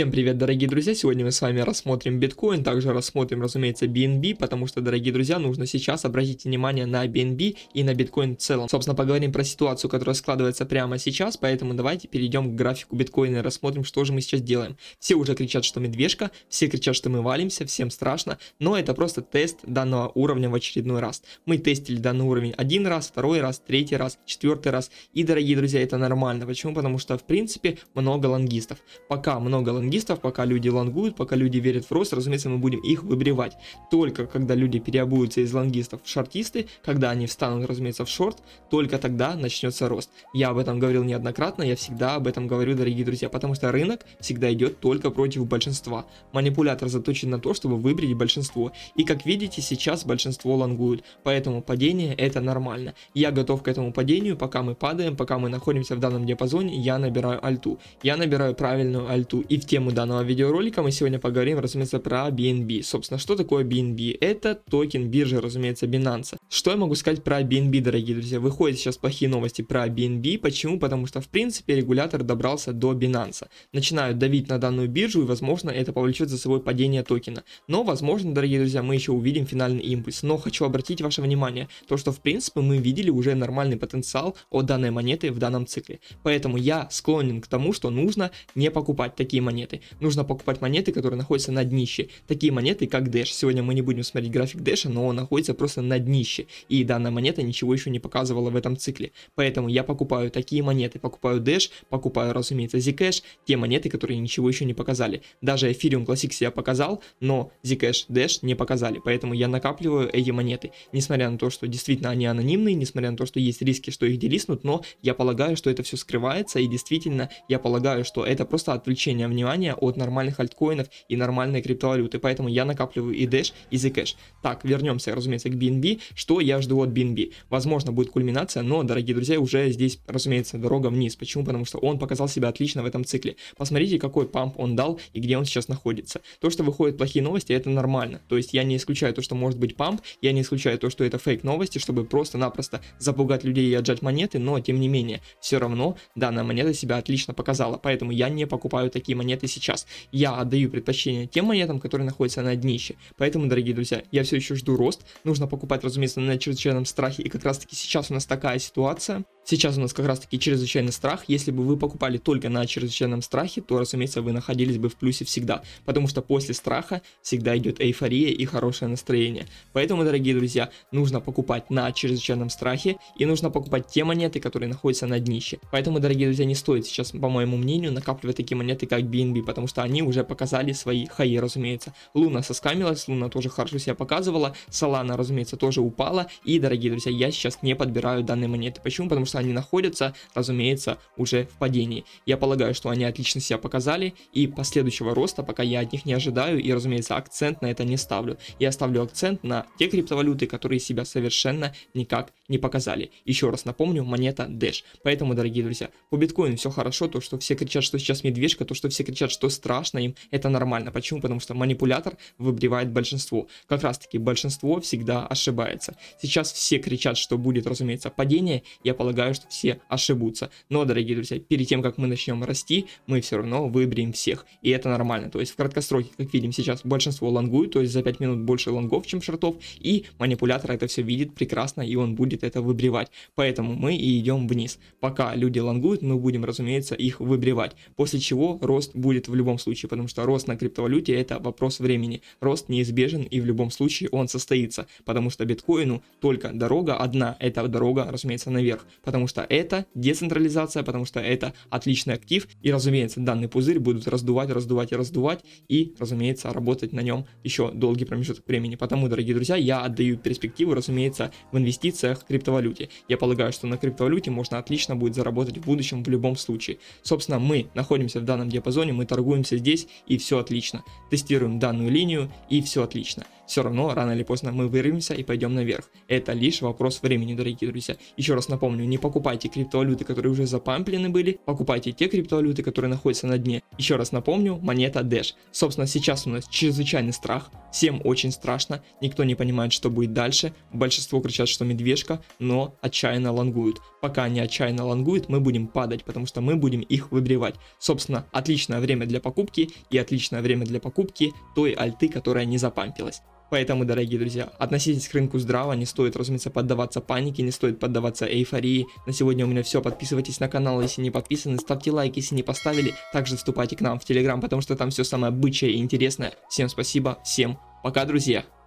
Всем привет, дорогие друзья! Сегодня мы с вами рассмотрим биткоин, также рассмотрим, разумеется, BNB, потому что, дорогие друзья, нужно сейчас обратить внимание на BNB и на биткоин в целом. Собственно, поговорим про ситуацию, которая складывается прямо сейчас, поэтому давайте перейдем к графику биткоина и рассмотрим, что же мы сейчас делаем. Все уже кричат, что медвежка, все кричат, что мы валимся, всем страшно, но это просто тест данного уровня в очередной раз. Мы тестили данный уровень один раз, второй раз, третий раз, четвертый раз, и, дорогие друзья, это нормально. Почему? Потому что, в принципе, много лонгистов. Пока много лонгистов, лонгистов, пока люди лонгуют, пока люди верят в рост, разумеется, мы будем их выбривать. Только когда люди переобуются из лонгистов в шортисты, когда они встанут, разумеется, в шорт, только тогда начнется рост. Я об этом говорил неоднократно, я всегда об этом говорю, дорогие друзья, потому что рынок всегда идет только против большинства. Манипулятор заточен на то, чтобы выбрать большинство. И как видите, сейчас большинство лонгуют, поэтому падение это нормально. Я готов к этому падению, пока мы падаем, пока мы находимся в данном диапазоне, я набираю альту. Я набираю правильную альту. И в тему данного видеоролика мы сегодня поговорим, разумеется, про BNB. Собственно, что такое BNB? Это токен биржи, разумеется, Binance. Что я могу сказать про BNB, дорогие друзья? Выходят сейчас плохие новости про BNB. Почему? Потому что, в принципе, регулятор добрался до Binance. Начинают давить на данную биржу, и, возможно, это повлечет за собой падение токена. Но, возможно, дорогие друзья, мы еще увидим финальный импульс. Но хочу обратить ваше внимание, то, что, в принципе, мы видели уже нормальный потенциал от данной монеты в данном цикле. Поэтому я склонен к тому, что нужно не покупать такие монеты монеты. Нужно покупать монеты, которые находятся на днище. Такие монеты, как Dash. Сегодня мы не будем смотреть график Dash, но он находится просто на днище. И данная монета ничего еще не показывала в этом цикле. Поэтому я покупаю такие монеты. Покупаю Dash, покупаю, разумеется, Zcash, те монеты, которые ничего еще не показали. Даже Ethereum Classics я показал, но Zcash, Dash не показали. Поэтому я накапливаю эти монеты. Несмотря на то, что действительно они анонимные, несмотря на то, что есть риски, что их делиснут, но я полагаю, что это все скрывается, и действительно я полагаю, что это просто отвлечение внимания знания от нормальных альткоинов и нормальной криптовалюты, поэтому я накапливаю и Dash, и Zcash. Так, вернемся, разумеется, к BNB. Что я жду от BNB? Возможно, будет кульминация, но, дорогие друзья, уже здесь, разумеется, дорога вниз. Почему? Потому что он показал себя отлично в этом цикле. Посмотрите, какой памп он дал и где он сейчас находится. То, что выходят плохие новости, это нормально. То есть я не исключаю то, что может быть памп, я не исключаю то, что это фейк новости, чтобы просто-напросто запугать людей и отжать монеты, но тем не менее, все равно данная монета себя отлично показала, поэтому я не покупаю такие монеты это сейчас. Я отдаю предпочтение тем монетам, которые находятся на днище. Поэтому, дорогие друзья, я все еще жду рост. Нужно покупать, разумеется, на чрезвычайном страхе. И как раз таки сейчас у нас такая ситуация. Сейчас у нас как раз-таки чрезвычайный страх. Если бы вы покупали только на чрезвычайном страхе, то, разумеется, вы находились бы в плюсе всегда, потому что после страха всегда идет эйфория и хорошее настроение. Поэтому, дорогие друзья, нужно покупать на чрезвычайном страхе и нужно покупать те монеты, которые находятся на днище. Поэтому, дорогие друзья, не стоит сейчас, по моему мнению, накапливать такие монеты, как BNB, потому что они уже показали свои хаи, разумеется. Луна соскамилась, Луна тоже хорошо себя показывала, Солана, разумеется, тоже упала. И, дорогие друзья, я сейчас не подбираю данные монеты. Почему? Потому что они находятся, разумеется, уже в падении. Я полагаю, что они отлично себя показали, и последующего роста пока я от них не ожидаю, и, разумеется, акцент на это не ставлю. Я ставлю акцент на те криптовалюты, которые себя совершенно никак не показали. Еще раз напомню, монета Dash. Поэтому, дорогие друзья, по биткоину все хорошо, то, что все кричат, что сейчас медвежка, то, что все кричат, что страшно им, это нормально. Почему? Потому что манипулятор выбривает большинство. Как раз таки большинство всегда ошибается. Сейчас все кричат, что будет, разумеется, падение, я полагаю, что все ошибутся. Но, дорогие друзья, перед тем, как мы начнем расти, мы все равно выберем всех. И это нормально. То есть в краткосроке, как видим сейчас, большинство лонгует, то есть за 5 минут больше лонгов, чем шортов, и манипулятор это все видит прекрасно, и он будет будет это выбривать. Поэтому мы и идем вниз. Пока люди лонгуют, мы будем, разумеется, их выбривать. После чего рост будет в любом случае, потому что рост на криптовалюте это вопрос времени. Рост неизбежен и в любом случае он состоится, потому что биткоину только дорога одна, это дорога, разумеется, наверх, потому что это децентрализация, потому что это отличный актив, и, разумеется, данный пузырь будут раздувать, раздувать и раздувать, и, разумеется, работать на нем еще долгий промежуток времени. Потому, дорогие друзья, я отдаю перспективу, разумеется, в инвестициях криптовалюте. Я полагаю, что на криптовалюте можно отлично будет заработать в будущем в любом случае. Собственно, мы находимся в данном диапазоне, мы торгуемся здесь и все отлично. Тестируем данную линию и все отлично все равно рано или поздно мы вырвемся и пойдем наверх. Это лишь вопрос времени, дорогие друзья. Еще раз напомню, не покупайте криптовалюты, которые уже запамплены были, покупайте те криптовалюты, которые находятся на дне. Еще раз напомню, монета Dash. Собственно, сейчас у нас чрезвычайный страх, всем очень страшно, никто не понимает, что будет дальше, большинство кричат, что медвежка, но отчаянно лонгуют. Пока они отчаянно лонгуют, мы будем падать, потому что мы будем их выбривать. Собственно, отличное время для покупки и отличное время для покупки той альты, которая не запампилась. Поэтому, дорогие друзья, относитесь к рынку здраво, не стоит, разумеется, поддаваться панике, не стоит поддаваться эйфории. На сегодня у меня все, подписывайтесь на канал, если не подписаны, ставьте лайк, если не поставили. Также вступайте к нам в Телеграм, потому что там все самое бычье и интересное. Всем спасибо, всем пока, друзья!